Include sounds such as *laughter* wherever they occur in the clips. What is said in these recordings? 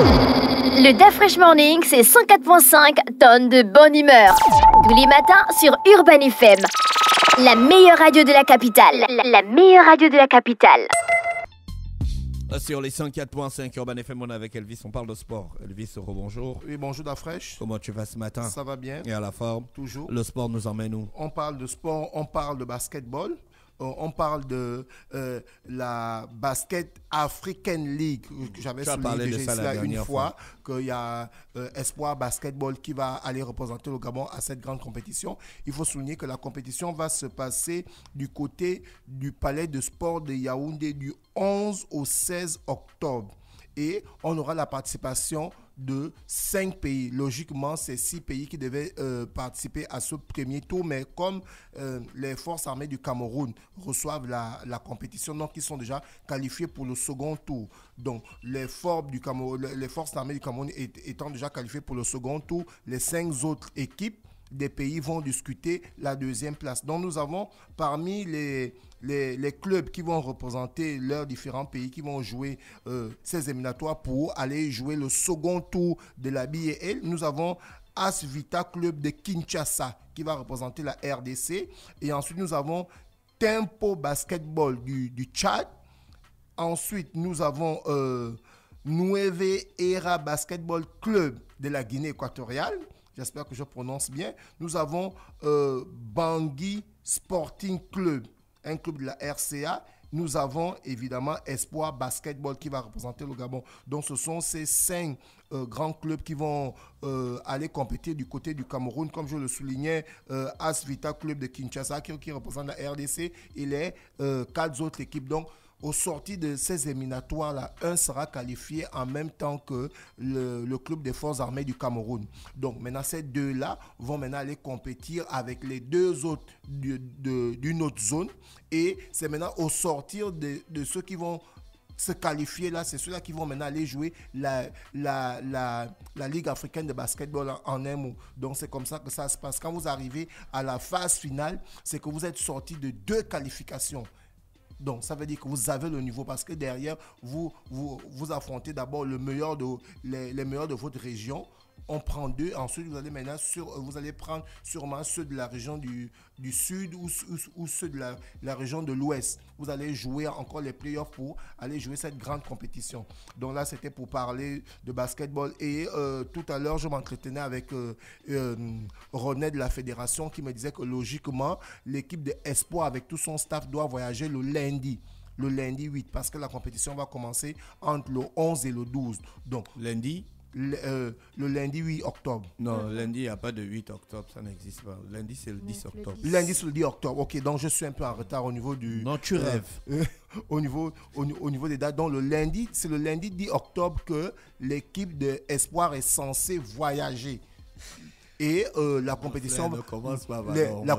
Le Fresh Morning, c'est 104.5 tonnes de bonne humeur. Tous les matins sur Urban FM. La meilleure radio de la capitale. La, meilleure radio de la capitale. Ah, sur les 104.5 Urban FM, on est avec Elvis, on parle de sport. Elvis, bonjour. Oui, bonjour Dafresh. Comment tu vas ce matin Ça va bien. Et à la forme Toujours. Le sport nous emmène où On parle de sport, on parle de basketball. Euh, on parle de euh, la basket African League. J'avais souligné déjà ça une fois, qu'il y a euh, Espoir Basketball qui va aller représenter le Gabon à cette grande compétition. Il faut souligner que la compétition va se passer du côté du palais de sport de Yaoundé du 11 au 16 octobre et on aura la participation de cinq pays. Logiquement, c'est six pays qui devaient euh, participer à ce premier tour, mais comme euh, les forces armées du Cameroun reçoivent la, compétition, donc ils sont déjà qualifiés pour le second tour. Donc, les, du les forces armées du Cameroun étant déjà qualifiées pour le second tour, les cinq autres équipes des pays vont discuter la deuxième place. Donc nous avons parmi les, les, clubs qui vont représenter leurs différents pays, qui vont jouer euh, ces éliminatoires pour aller jouer le second tour de la BAL, nous avons As Vita Club de Kinshasa qui va représenter la RDC. Et ensuite nous avons Tempo Basketball du, Tchad. Ensuite nous avons... Euh, Nueve Era Basketball Club de la Guinée équatoriale j'espère que je prononce bien. Nous avons euh, Bangui Sporting Club, un club de la RCA. Nous avons évidemment Espoir Basketball qui va représenter le Gabon. Donc ce sont ces cinq euh, grands clubs qui vont euh, aller compéter du côté du Cameroun. Comme je le soulignais, euh, Vita Club de Kinshasa qui, représente la RDC et les quatre autres équipes. Donc au sorti de ces éminatoires là un sera qualifié en même temps que le, club des forces armées du Cameroun. Donc maintenant, ces deux-là vont maintenant aller compétir avec les deux autres d'une autre zone. Et c'est maintenant au sortir de, ceux qui vont se qualifier là, c'est ceux-là qui vont maintenant aller jouer la, la, la, la Ligue africaine de basketball en, en un mot. Donc c'est comme ça que ça se passe. Quand vous arrivez à la phase finale, c'est que vous êtes sorti de deux qualifications. Donc ça veut dire que vous avez le niveau parce que derrière, vous, vous, vous affrontez d'abord le meilleur de, les meilleurs de votre région on prend deux. Ensuite, vous allez maintenant sur, euh, vous allez prendre sûrement ceux de la région du, sud ou, ceux de la, région de l'ouest. Vous allez jouer encore les playoffs pour aller jouer cette grande compétition. Donc là, c'était pour parler de basketball. Et euh, tout à l'heure, je m'entretenais avec euh, René de la fédération qui me disait que logiquement, l'équipe de Espoir avec tout son staff doit voyager le lundi le lundi 8 parce que la compétition va commencer entre le 11 et le 12. Donc lundi euh, le, lundi 8 octobre. Non, lundi, il n'y a pas de 8 octobre, ça n'existe pas. Lundi, c'est le 10 octobre. Lundi, c'est le 10 octobre. Ok, donc je suis un peu en retard au niveau du. Non, tu euh, rêves. *laughs* au, niveau, au, niveau des dates. Donc le lundi, c'est le lundi 10 octobre que l'équipe de Espoir est censée voyager. Et euh, la compétition. commence pas, la,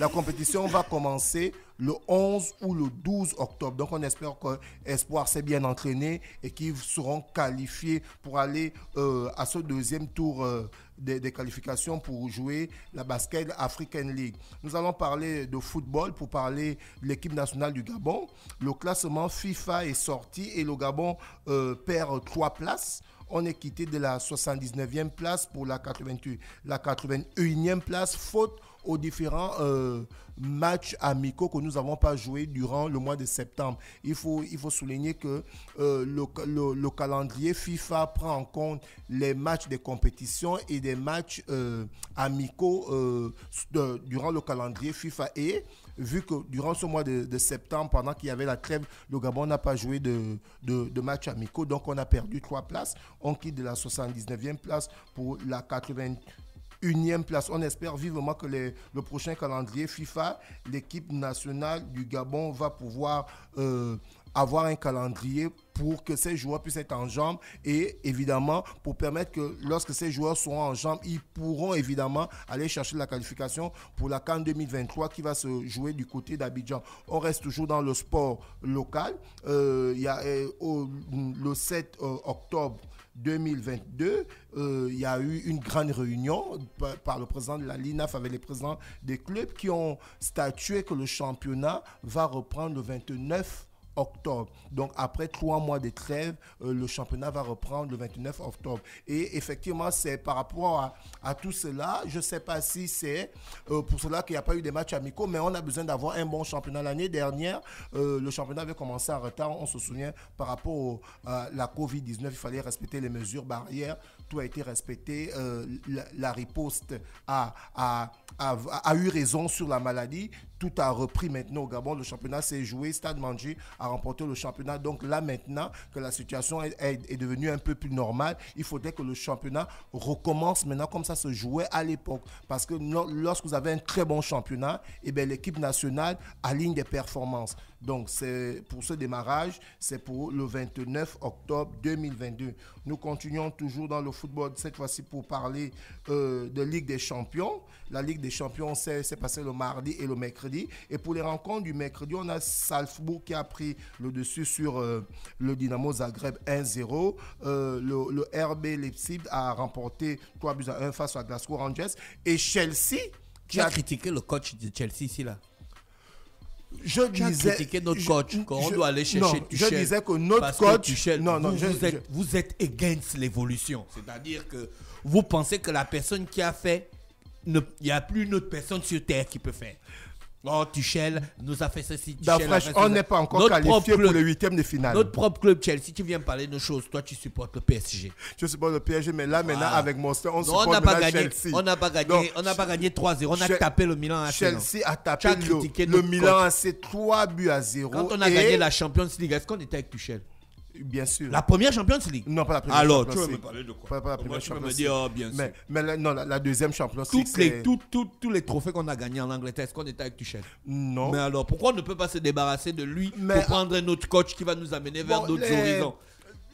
la compétition va commencer le 11 ou le 12 octobre. Donc on espère que Espoir s'est bien entraîné et qu'ils seront qualifiés pour aller euh, à ce deuxième tour euh, des, qualifications pour jouer la Basket African League. Nous allons parler de football pour parler de l'équipe nationale du Gabon. Le classement FIFA est sorti et le Gabon euh, perd trois places on est quitté de la 79e place pour la, 88, la 81e place, faute aux différents euh, matchs amicaux que nous n'avons pas joués durant le mois de septembre. Il faut, il faut souligner que euh, le, calendrier FIFA prend en compte les matchs des compétitions et des matchs euh, amicaux durant le calendrier FIFA. Et vu que durant ce mois de, septembre, pendant qu'il y avait la trêve, le Gabon n'a pas joué de, de, matchs amicaux. Donc on a perdu trois places. On quitte de la 79e place pour la 80 unième place. On espère vivement que le prochain calendrier FIFA, l'équipe nationale du Gabon va pouvoir euh, avoir un calendrier pour que ces joueurs puissent être en jambes et évidemment pour permettre que lorsque ces joueurs seront en jambes, ils pourront évidemment aller chercher la qualification pour la CAN 2023 qui va se jouer du côté d'Abidjan. On reste toujours dans le sport local. Euh, il y a, euh, le 7 euh, octobre 2022, il y a eu une grande réunion par, le président de la LINAF avec les présidents des clubs qui ont statué que le championnat va reprendre le 29 octobre. Donc après trois mois de trêve, euh, le championnat va reprendre le 29 octobre. Et effectivement, c'est par rapport à, tout cela, je ne sais pas si c'est euh, pour cela qu'il n'y a pas eu des matchs amicaux, mais on a besoin d'avoir un bon championnat. L'année dernière, euh, le championnat avait commencé en retard, on se souvient, par rapport à la COVID-19, il fallait respecter les mesures barrières, tout a été respecté, la, riposte a, a, a eu raison sur la maladie, tout a repris maintenant au Gabon. Le championnat s'est joué. Stade Mandji a remporté le championnat. Donc là maintenant que la situation est, devenue un peu plus normale, il faudrait que le championnat recommence maintenant comme ça se jouait à l'époque. Parce que lorsque vous avez un très bon championnat, et eh l'équipe nationale aligne des performances. Donc, c'est pour ce démarrage, c'est pour le 29 octobre 2022. Nous continuons toujours dans le football, cette fois-ci pour parler euh, de Ligue des Champions. La Ligue des Champions s'est passée le mardi et le mercredi. Et pour les rencontres du mercredi, on a Salzbourg qui a pris le dessus sur euh, le Dynamo Zagreb 1-0. Euh, le, RB Leipzig a remporté 3 buts à 1 face à Glasgow Rangers. Et Chelsea qui a, critiqué le coach de Chelsea ici là je disais que notre coach quand on doit aller chercher non, Tuchel. Je disais que notre coach non, non, vous, je, vous, êtes, vous êtes against l'évolution, c'est-à-dire que vous pensez que la personne qui a fait il n'y a plus une autre personne sur terre qui peut faire. Oh, Tuchel nous a fait ceci. Tuchel, on n'est pas encore qualifié pour le huitième de finale. Notre propre club Chelsea, tu viens parler de choses. Toi, tu supportes le PSG. Je supporte le PSG, mais là, maintenant, avec Monster, on non, supporte on Chelsea. On n'a pas gagné, gagné 3-0. On a tapé le Milan AC. Chelsea a tapé le, le Milan ses 3 buts à 0. Quand on a gagné la Champions League, est-ce qu'on était avec Tuchel Bien sûr. La première Champions League Non, pas la première. Alors, tu veux me parler de quoi pas, tu veux me dire, oh, bien sûr. Mais, non, la, deuxième Champions League. Tous les, tout, tout, tous les trophées qu'on a gagnés en Angleterre, est-ce qu'on était avec Tuchel Non. Mais alors, pourquoi on ne peut pas se débarrasser de lui pour prendre un autre coach qui va nous amener vers d'autres horizons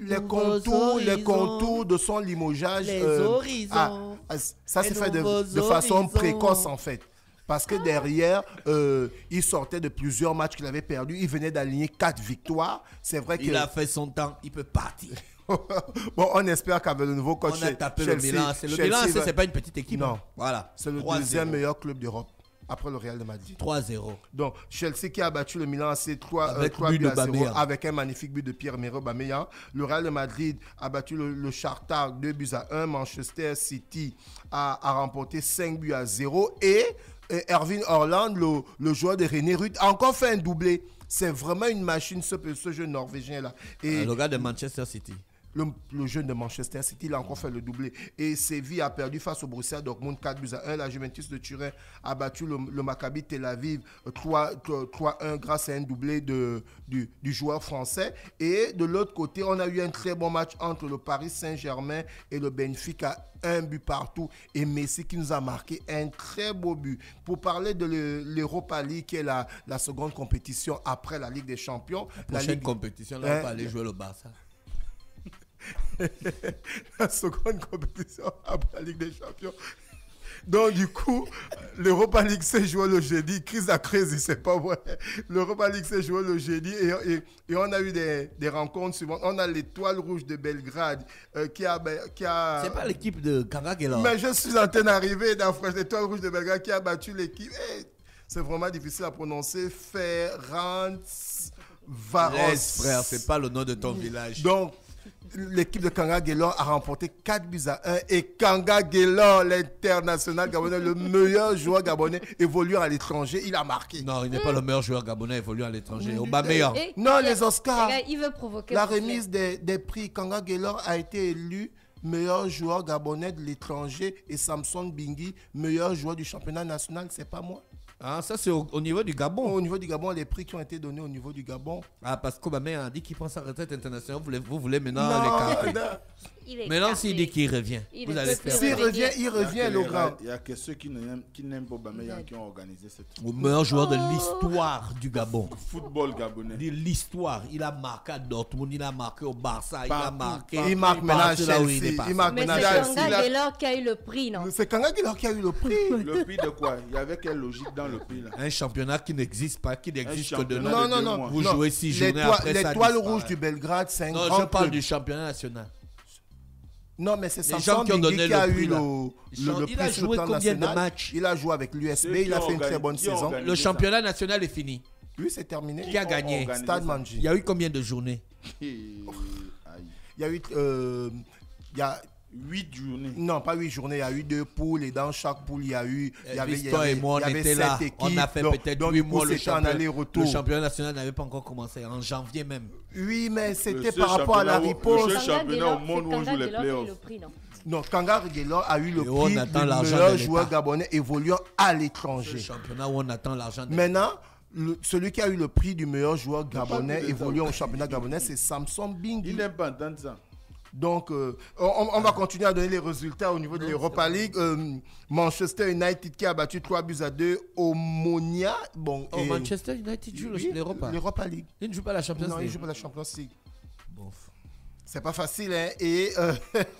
les contours, les contours de son limogeage. Les euh, ah, horizons. Ah, ça s'est fait de façon précoce en fait. Parce que derrière, euh, il sortait de plusieurs matchs qu'il avait perdus. Il venait d'aligner quatre victoires. C'est vrai qu'il a fait son temps. Il peut partir. *laughs* bon, on espère qu'avec le nouveau coach. On a tapé Chelsea, le Milan. C'est le Chelsea, Milan, c'est pas une petite équipe. Non. Hein. Voilà. C'est le deuxième meilleur club d'Europe après le Real de Madrid. 3-0. Donc, Chelsea qui a battu le Milan c'est 3, 3 buts à 0 avec un magnifique but de pierre Méro Bameyan. Le Real de Madrid a battu le, le 2 buts à 1. Manchester City a, a remporté 5 buts à 0 et Erwin Orland, le, joueur de René Ruth, a encore fait un doublé. C'est vraiment une machine, ce, ce jeu Norvégien-là. Ah, le gars de Manchester City le, jeune de Manchester City, il a encore fait le doublé. Et Séville a perdu face au Donc, Dortmund 4 buts 1. La Juventus de Turin a battu le, Maccabi Tel Aviv 3-1 grâce à un doublé de, du, joueur français. Et de l'autre côté, on a eu un très bon match entre le Paris Saint-Germain et le Benfica un but partout et Messi qui nous a marqué un très beau but. Pour parler de l'Europa League qui est la, seconde compétition après la Ligue des Champions. La, prochaine compétition, là, on hein? va aller jouer le Barça. *laughs* la seconde compétition après la Ligue des Champions. Donc, du coup, l'Europa League s'est joué le jeudi. Crise à crise, c'est pas vrai. L'Europa League s'est joué le jeudi et, et, on a eu des, des rencontres suivantes. On a l'étoile rouge de Belgrade euh, qui a. Ben, qui a... C'est pas l'équipe de Kavakela. Hein? Mais je suis en train d'arriver frère L'étoile rouge de Belgrade qui a battu l'équipe. Eh, c'est vraiment difficile à prononcer. Ferrance Varos. frère, c'est pas le nom de ton mm. village. Donc, L'équipe de Kanga Gaylor a remporté 4 buts à 1 et Kanga Gaylor, l'international gabonais, le meilleur joueur gabonais évoluant à l'étranger, il a marqué. Non, il n'est pas le meilleur joueur gabonais évoluant à l'étranger. Non, les Oscars. Il veut provoquer. La remise des, prix Kanga a été élu meilleur joueur gabonais de l'étranger, et Samson Bingui, meilleur joueur du championnat national, c'est pas moi. Ah, ça, c'est au, niveau du Gabon. Au niveau du Gabon, les prix qui ont été donnés au niveau du Gabon. Ah, parce qu'Obama a dit qu'il prend sa retraite internationale. Vous voulez, maintenant les cartes. Mais est s'il dit qu'il revient, vous allez faire. S'il revient, il revient Il n'y a que ceux qui n'aiment pas Aubameyang qui ont organisé cette. Le meilleur joueur de oh. l'histoire du Gabon. Football gabonais. De l'histoire. Il a marqué à Dortmund, il a marqué au Barça, il a marqué. Il marque à Il marque maintenant C'est Kanga Gaylor qui a eu le prix, non C'est Kanga Gaylor qui a eu le prix. Le prix de quoi Il y avait quelle logique dans le prix là Un championnat qui n'existe pas, qui n'existe que de Non, non, non. Vous jouez six journées après ça. L'étoile rouge du Belgrade, c'est un Non, je parle du championnat national. Non, mais c'est Samson qui, qui a eu le, le, le temps national. Il a joué avec l'USB, il a fait une très bonne saison. Le championnat national est fini. Oui, c'est terminé. Qui a oh, gagné Stade Manji. Il y a eu combien de journées *laughs* Il y a eu. Euh, il y a 8 journées. Non, pas 8 journées, il y a eu 2 poules et dans chaque poule, il y a eu. Il y eh, avait, il y avait, on Équipes. On a fait peut-être 8 mois le championnat. Le championnat national n'avait pas encore commencé, en janvier même. Oui, mais c'était par rapport à la riposte. Le championnat au monde où on joue Non, Kanga Reguelor a eu le prix Du meilleur joueur gabonais évoluant à l'étranger. championnat où on attend l'argent. Maintenant, celui qui a eu le prix du meilleur joueur gabonais évoluant au championnat gabonais, c'est Samson Bing. Il n'aime pas le ça. Donc, euh, on, va continuer à donner les résultats au niveau de l'Europa League. Euh, Manchester United qui a battu 3 buts à 2 au Monia. Bon, oh, et... Manchester United joue l'Europa. League. Il ne joue pas la Champions League. Non, il ne joue pas la Champions League. Bon. C'est pas facile, hein. Et euh,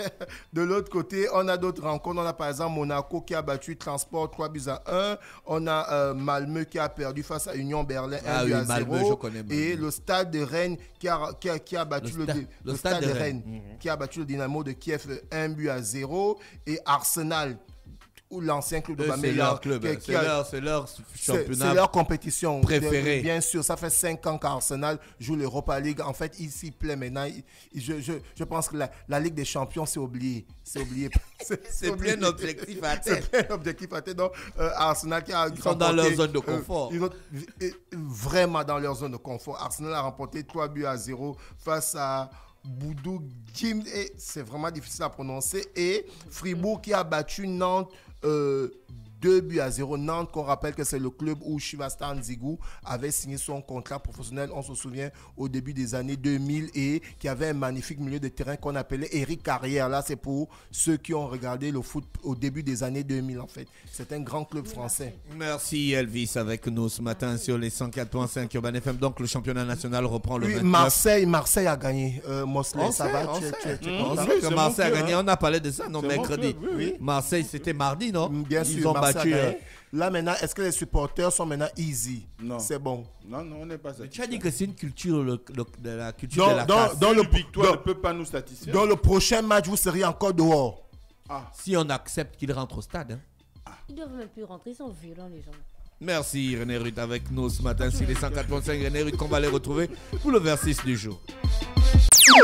*laughs* de l'autre côté, on a d'autres rencontres. On a par exemple Monaco qui a battu Transport 3 buts à 1. On a euh, Malmö qui a perdu face à Union Berlin 1 ah but à 0. Et le stade de Rennes qui a, qui a, battu le, qui a battu le Dynamo de Kiev 1 but à 0. Et Arsenal ou l'ancien club de la euh, meilleure. C'est leur, c'est leur championnat. C'est leur compétition préférée. Bien sûr, ça fait 5 ans qu'Arsenal joue l'Europa League. En fait, il s'y plaît maintenant. je, je, je, pense que la, Ligue des Champions, c'est oublié. C'est oublié. *laughs* C'est *laughs* plein d'objectifs à terre. C'est plein d'objectifs à terre. Donc, euh, Arsenal qui a Ils sont dans leur zone de euh, confort. vraiment dans leur zone de confort. Arsenal a remporté 3 buts à 0 face à. Boudou et c'est vraiment difficile à prononcer. Et Fribourg qui a battu Nantes euh, 2 buts à 0. Nantes, qu'on rappelle que c'est le club où Shivastan Zigou avait signé son contrat professionnel, on se souvient, au début des années 2000 et qui avait un magnifique milieu de terrain qu'on appelait Eric Carrière. Là, c'est pour ceux qui ont regardé le foot au début des années 2000, en fait. C'est un grand club français. Merci Elvis avec nous ce matin sur les 104.5 Urban FM. Donc, le championnat national reprend le oui, Marseille, Marseille a gagné. ça va, Marseille a gagné. Hein. On a parlé de ça, non, mercredi. Marseille, c'était mardi, non Bien sûr. Hein. Là maintenant, est-ce que les supporters sont maintenant easy Non. C'est bon. Non, non, on n'est pas satisfait. Tu as dit que c'est une culture, de la culture de la Dans le, victoire ne peut pas nous satisfaire. Dans le prochain match, vous serez encore dehors. Ah. Si on accepte qu'ils rentrent au stade. Hein. Ah. Ils doivent même plus rentrer, ils sont violents les gens. Merci René Ruth avec nous ce matin. Si les 185 René Ruth qu'on va les retrouver pour le versus du jour.